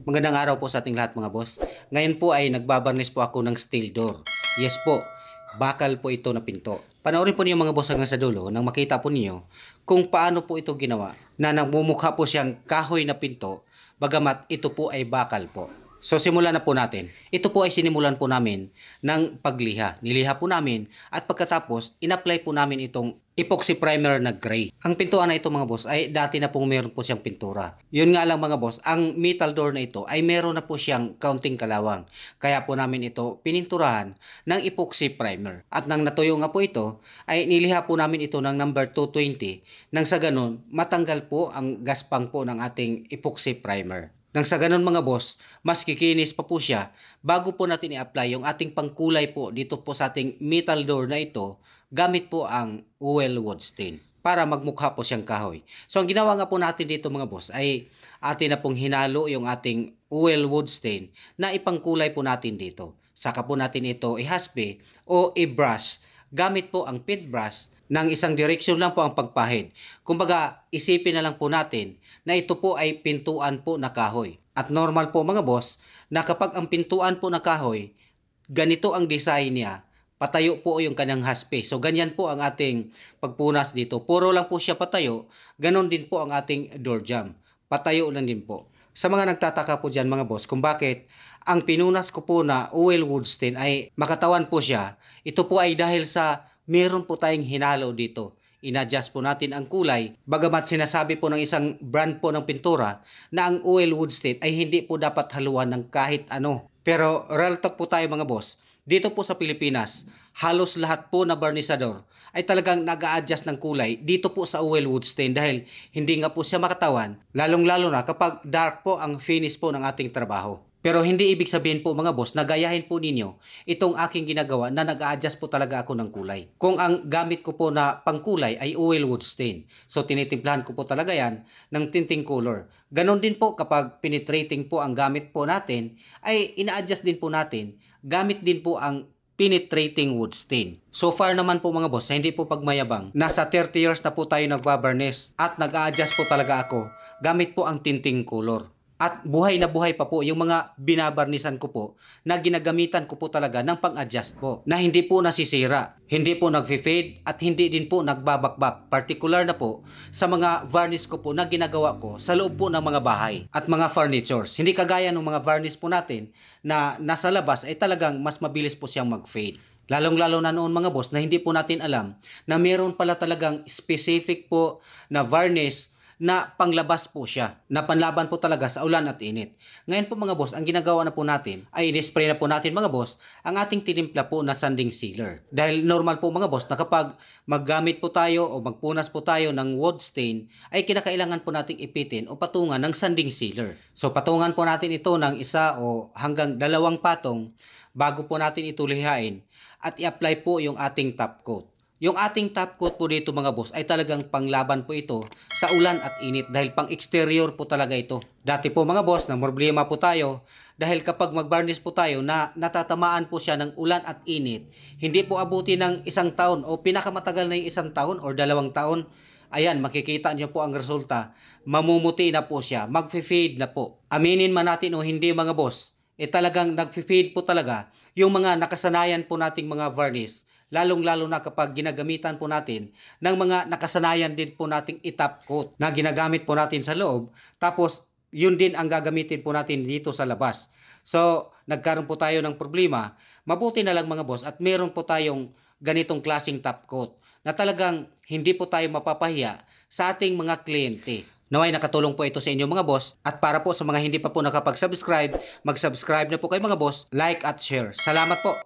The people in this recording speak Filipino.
Magandang araw po sa ating lahat mga boss. Ngayon po ay nagbabarnis po ako ng steel door. Yes po, bakal po ito na pinto. Panoorin po niyo mga boss hanggang sa dulo nang makita po niyo kung paano po ito ginawa na nagmumukha po siyang kahoy na pinto bagamat ito po ay bakal po. So simulan na po natin. Ito po ay sinimulan po namin ng pagliha. Niliha po namin at pagkatapos inapply po namin itong epoxy primer na gray. Ang pintuan na ito mga boss ay dati na pong meron po siyang pintura. Yun nga lang mga boss, ang metal door na ito ay meron na po siyang counting kalawang. Kaya po namin ito pininturahan ng epoxy primer. At nang natuyo nga po ito ay niliha po namin ito ng number 220 nang sa ganun matanggal po ang gaspang po ng ating epoxy primer. Nang sa ganun mga boss, mas kikinis pa po siya bago po natin i-apply yung ating pangkulay po dito po sa ating metal door na ito gamit po ang oil wood stain para magmukha po siyang kahoy. So ang ginawa nga po natin dito mga boss ay atin na pong hinalo yung ating oil wood stain na ipangkulay po natin dito. Saka po natin ito ihaspe o i-brush gamit po ang paintbrush ng isang direksyon lang po ang pagpahid. Kumbaga, isipin na lang po natin na ito po ay pintuan po na kahoy. At normal po mga boss na kapag ang pintuan po na kahoy, ganito ang design niya, patayo po yung kanyang haspe. So ganyan po ang ating pagpunas dito. Puro lang po siya patayo, ganon din po ang ating door jam. Patayo lang din po. Sa mga nagtataka po dyan mga boss kung bakit ang pinunas ko po na Oil Woodstein ay makatawan po siya. Ito po ay dahil sa meron po tayong hinalo dito. Inadjust po natin ang kulay. Bagamat sinasabi po ng isang brand po ng pintura na ang oil wood state ay hindi po dapat haluan ng kahit ano. Pero real talk po tayo mga boss. Dito po sa Pilipinas, halos lahat po na barnisador ay talagang nag adjust ng kulay dito po sa oil wood stain dahil hindi nga po siya makatawan, lalong-lalo na kapag dark po ang finish po ng ating trabaho. Pero hindi ibig sabihin po mga boss na gayahin po ninyo itong aking ginagawa na nag adjust po talaga ako ng kulay. Kung ang gamit ko po na pangkulay ay oil wood stain. So tinitimplahan ko po talaga yan ng tinting color. Ganon din po kapag penetrating po ang gamit po natin ay ina-adjust din po natin gamit din po ang penetrating wood stain. So far naman po mga boss, hindi po pagmayabang. Nasa 30 years na po tayo nagbabarnes at nag-a-adjust po talaga ako gamit po ang tinting color at buhay na buhay pa po yung mga binabarnisan ko po na ginagamitan ko po talaga ng pang-adjust po na hindi po nasisira, hindi po nagfe-fade at hindi din po nagbabakbak particular na po sa mga varnish ko po na ginagawa ko sa loob po ng mga bahay at mga furnitures. Hindi kagaya ng mga varnish po natin na nasa labas ay talagang mas mabilis po siyang mag-fade. Lalong-lalo na noon mga boss na hindi po natin alam na meron pala talagang specific po na varnish na panglabas po siya, na panlaban po talaga sa ulan at init. Ngayon po mga boss, ang ginagawa na po natin ay in-spray na po natin mga boss ang ating tinimpla po na sanding sealer. Dahil normal po mga boss na kapag maggamit po tayo o magpunas po tayo ng wood stain ay kinakailangan po nating ipitin o patungan ng sanding sealer. So patungan po natin ito ng isa o hanggang dalawang patong bago po natin itulihain at i-apply po yung ating top coat. Yung ating top coat po dito mga boss ay talagang panglaban po ito sa ulan at init dahil pang exterior po talaga ito. Dati po mga boss na problema po tayo dahil kapag mag-varnish po tayo na natatamaan po siya ng ulan at init, hindi po abuti ng isang taon o pinakamatagal na yung isang taon or dalawang taon, ayan makikita niyo po ang resulta, mamumuti na po siya, magfe-fade na po. Aminin man natin o hindi mga boss, eh talagang nagfe-fade po talaga yung mga nakasanayan po nating mga varnish lalong-lalo na kapag ginagamitan po natin ng mga nakasanayan din po nating itap coat na ginagamit po natin sa loob tapos yun din ang gagamitin po natin dito sa labas. So, nagkaroon po tayo ng problema. Mabuti na lang mga boss at meron po tayong ganitong klasing top coat na talagang hindi po tayo mapapahiya sa ating mga kliyente. Naway nakatulong po ito sa inyo mga boss at para po sa mga hindi pa po nakapag-subscribe, mag-subscribe na po kayo mga boss, like at share. Salamat po!